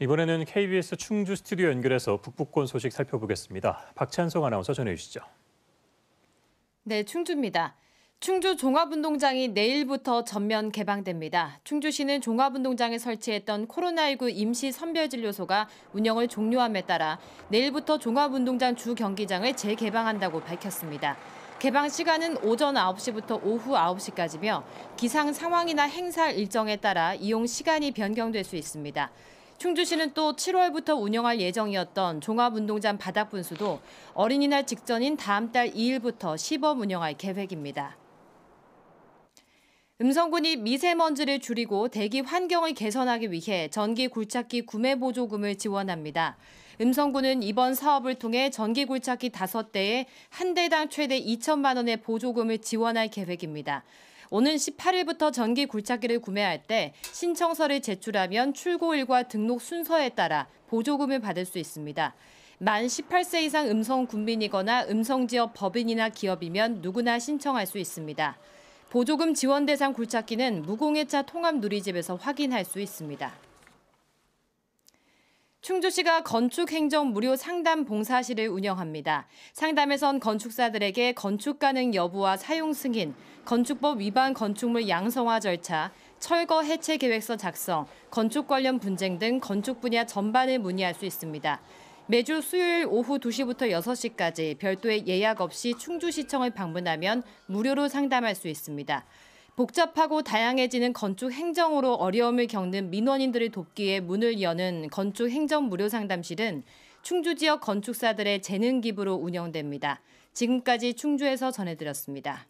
이번에는 KBS 충주 스튜디오 연결해서 북북권 소식 살펴보겠습니다. 박찬성 아나운서 전해주시죠. 네, 충주입니다. 충주 종합운동장이 내일부터 전면 개방됩니다. 충주시는 종합운동장에 설치했던 코로나19 임시 선별진료소가 운영을 종료함에 따라 내일부터 종합운동장 주 경기장을 재개방한다고 밝혔습니다. 개방 시간은 오전 9시부터 오후 9시까지며 기상 상황이나 행사 일정에 따라 이용 시간이 변경될 수 있습니다. 충주시는 또 7월부터 운영할 예정이었던 종합운동장 바닥 분수도 어린이날 직전인 다음 달 2일부터 시범 운영할 계획입니다. 음성군이 미세먼지를 줄이고 대기 환경을 개선하기 위해 전기 굴착기 구매 보조금을 지원합니다. 음성군은 이번 사업을 통해 전기 굴착기 5대에 한 대당 최대 2천만 원의 보조금을 지원할 계획입니다. 오는 18일부터 전기 굴착기를 구매할 때 신청서를 제출하면 출고일과 등록 순서에 따라 보조금을 받을 수 있습니다. 만 18세 이상 음성 군민이거나 음성 지역 법인이나 기업이면 누구나 신청할 수 있습니다. 보조금 지원 대상 굴착기는 무공해차 통합 누리집에서 확인할 수 있습니다. 충주시가 건축행정 무료 상담 봉사실을 운영합니다. 상담에선 건축사들에게 건축 가능 여부와 사용 승인, 건축법 위반 건축물 양성화 절차, 철거 해체 계획서 작성, 건축 관련 분쟁 등 건축 분야 전반을 문의할 수 있습니다. 매주 수요일 오후 2시부터 6시까지 별도의 예약 없이 충주시청을 방문하면 무료로 상담할 수 있습니다. 복잡하고 다양해지는 건축 행정으로 어려움을 겪는 민원인들을 돕기 에 문을 여는 건축 행정 무료 상담실은 충주 지역 건축사들의 재능 기부로 운영됩니다. 지금까지 충주에서 전해드렸습니다.